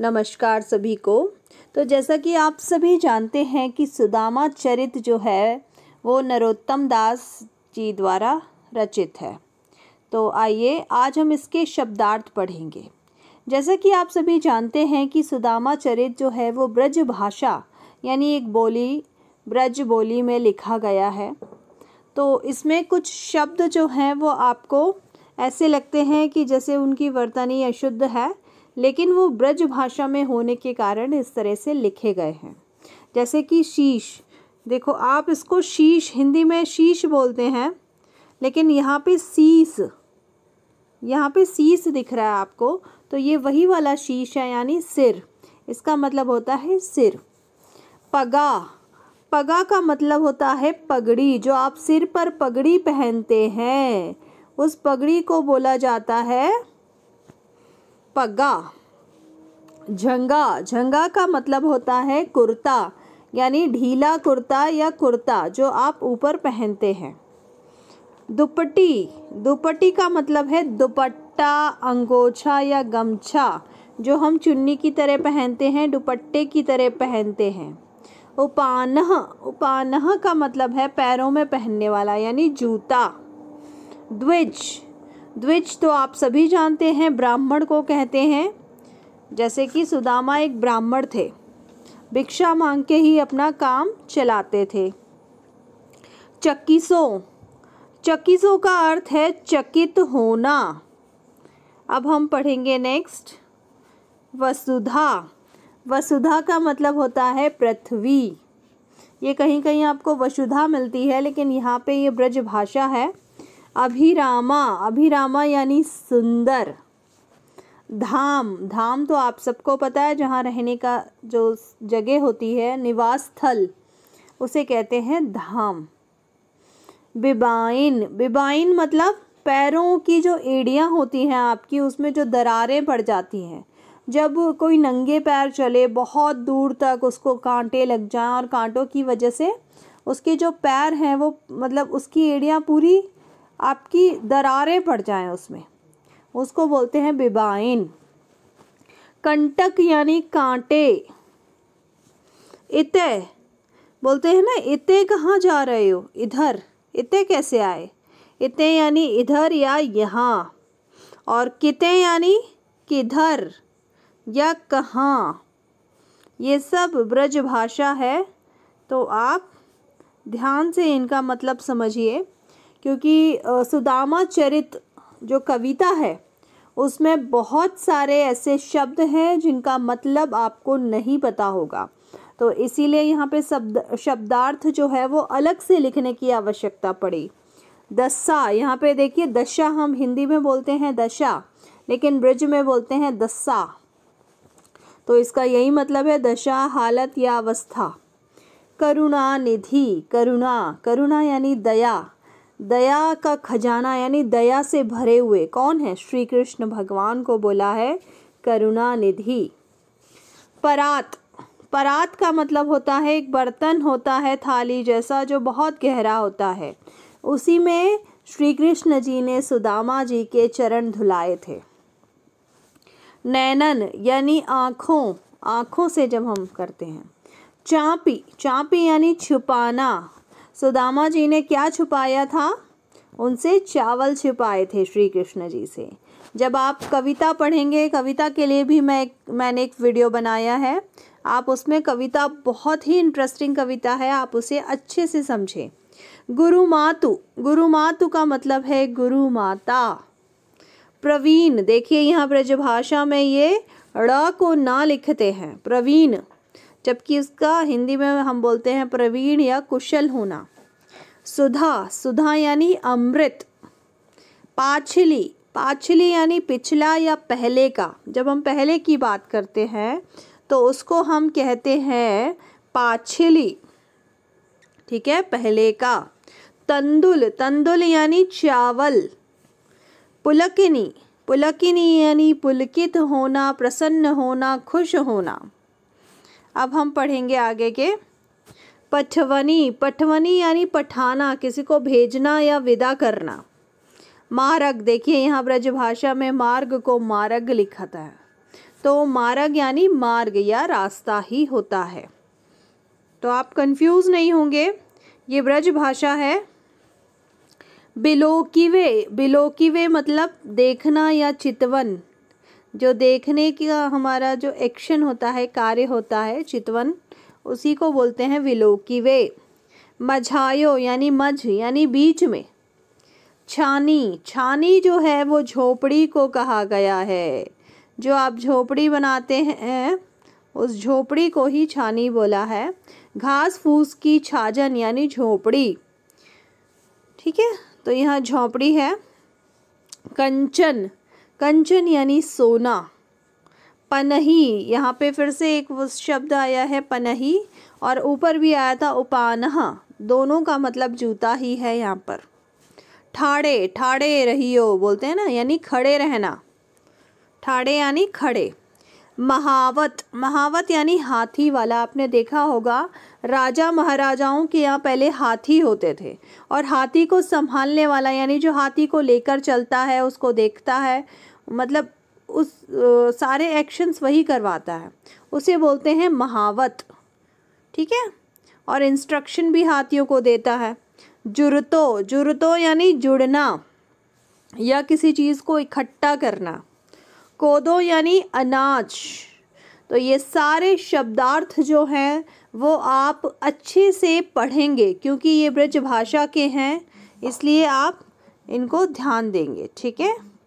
नमस्कार सभी को तो जैसा कि आप सभी जानते हैं कि सुदामा चरित जो है वो नरोत्तम दास जी द्वारा रचित है तो आइए आज हम इसके शब्दार्थ पढ़ेंगे जैसा कि आप सभी जानते हैं कि सुदामा चरित जो है वो ब्रज भाषा यानी एक बोली ब्रज बोली में लिखा गया है तो इसमें कुछ शब्द जो हैं वो आपको ऐसे लगते हैं कि जैसे उनकी वर्तनी अशुद्ध है लेकिन वो ब्रज भाषा में होने के कारण इस तरह से लिखे गए हैं जैसे कि शीश देखो आप इसको शीश हिंदी में शीश बोलते हैं लेकिन यहाँ पे शीश यहाँ पे शीश दिख रहा है आपको तो ये वही वाला शीश है यानी सिर इसका मतलब होता है सिर पगा पगा का मतलब होता है पगड़ी जो आप सिर पर पगड़ी पहनते हैं उस पगड़ी को बोला जाता है पगा झंगा झंगा का मतलब होता है कुर्ता यानी ढीला कुर्ता या कुर्ता जो आप ऊपर पहनते हैं दुपट्टी दुपट्टी का मतलब है दुपट्टा अंगोछा या गमछा जो हम चुन्नी की तरह पहनते हैं दुपट्टे की तरह पहनते हैं उपानह उपानह का मतलब है पैरों में पहनने वाला यानी जूता द्विज द्विज तो आप सभी जानते हैं ब्राह्मण को कहते हैं जैसे कि सुदामा एक ब्राह्मण थे भिक्षा मांग के ही अपना काम चलाते थे चक्कीसो चक्कीसो का अर्थ है चकित होना अब हम पढ़ेंगे नेक्स्ट वसुधा वसुधा का मतलब होता है पृथ्वी ये कहीं कहीं आपको वसुधा मिलती है लेकिन यहाँ पे ये ब्रज भाषा है अभिरामा अभिरामा यानी सुंदर धाम धाम तो आप सबको पता है जहाँ रहने का जो जगह होती है निवास स्थल उसे कहते हैं धाम बिबाइन बिबाइन मतलब पैरों की जो एड़ियाँ होती हैं आपकी उसमें जो दरारें पड़ जाती हैं जब कोई नंगे पैर चले बहुत दूर तक उसको कांटे लग जाएं और कांटों की वजह से उसके जो पैर हैं वो मतलब उसकी एड़ियाँ पूरी आपकी दरारें पड़ जाएं उसमें उसको बोलते हैं बिबाइन कंटक यानी कांटे इते बोलते हैं ना इतने कहाँ जा रहे हो इधर इतने कैसे आए इतने यानी इधर या यहाँ और कितने यानी किधर या कहाँ ये सब ब्रज भाषा है तो आप ध्यान से इनका मतलब समझिए क्योंकि सुदामा चरित जो कविता है उसमें बहुत सारे ऐसे शब्द हैं जिनका मतलब आपको नहीं पता होगा तो इसीलिए यहाँ पे शब्द शब्दार्थ जो है वो अलग से लिखने की आवश्यकता पड़ी दशा यहाँ पे देखिए दशा हम हिंदी में बोलते हैं दशा लेकिन ब्रज में बोलते हैं दशा तो इसका यही मतलब है दशा हालत या अवस्था करुणा निधि करुणा करुणा यानी दया दया का खजाना यानी दया से भरे हुए कौन है श्री कृष्ण भगवान को बोला है करुणा निधि परात परात का मतलब होता है एक बर्तन होता है थाली जैसा जो बहुत गहरा होता है उसी में श्री कृष्ण जी ने सुदामा जी के चरण धुलाए थे नैनन यानी आँखों आँखों से जब हम करते हैं चापी चापी यानी छुपाना सुदामा जी ने क्या छुपाया था उनसे चावल छिपाए थे श्री कृष्ण जी से जब आप कविता पढ़ेंगे कविता के लिए भी मैं मैंने एक वीडियो बनाया है आप उसमें कविता बहुत ही इंटरेस्टिंग कविता है आप उसे अच्छे से समझें गुरु मातु गुरु मातु का मतलब है गुरु माता प्रवीण देखिए यहाँ ब्रजभाषा में ये ड़ को ना लिखते हैं प्रवीण जबकि उसका हिंदी में हम बोलते हैं प्रवीण या कुशल होना सुधा सुधा यानी अमृत पाछली पाछली यानी पिछला या पहले का जब हम पहले की बात करते हैं तो उसको हम कहते हैं पाछली ठीक है पहले का तंदुल तंदुल यानी चावल पुलकिनी पुलकिनी यानी पुलकित होना प्रसन्न होना खुश होना अब हम पढ़ेंगे आगे के पठवनी पठवनी यानी पठाना किसी को भेजना या विदा करना मार्ग देखिए यहाँ ब्रजभाषा में मार्ग को मार्ग लिखा था तो मार्ग यानी मार्ग या रास्ता ही होता है तो आप कंफ्यूज नहीं होंगे ये ब्रजभाषा है बिलोकिवे बिलोकिवे मतलब देखना या चितवन जो देखने का हमारा जो एक्शन होता है कार्य होता है चितवन उसी को बोलते हैं विलोकी वे मझायो यानी मझ यानी बीच में छानी छानी जो है वो झोपड़ी को कहा गया है जो आप झोपड़ी बनाते हैं उस झोपड़ी को ही छानी बोला है घास फूस की छाजन यानी झोपड़ी ठीक है तो यहाँ झोपड़ी है कंचन कंचन यानी सोना पनही यहाँ पे फिर से एक शब्द आया है पनही और ऊपर भी आया था उपानहा दोनों का मतलब जूता ही है यहाँ पर ठाड़े ठाड़े रहियो बोलते हैं ना यानी खड़े रहना ठाड़े यानी खड़े महावत महावत यानी हाथी वाला आपने देखा होगा राजा महाराजाओं के यहाँ पहले हाथी होते थे और हाथी को संभालने वाला यानी जो हाथी को लेकर चलता है उसको देखता है मतलब उस सारे एक्शंस वही करवाता है उसे बोलते हैं महावत ठीक है और इंस्ट्रक्शन भी हाथियों को देता है जुरतो जुरतो यानी जुड़ना या किसी चीज़ को इकट्ठा करना कोदो यानी अनाज तो ये सारे शब्दार्थ जो हैं वो आप अच्छे से पढ़ेंगे क्योंकि ये ब्रज भाषा के हैं इसलिए आप इनको ध्यान देंगे ठीक है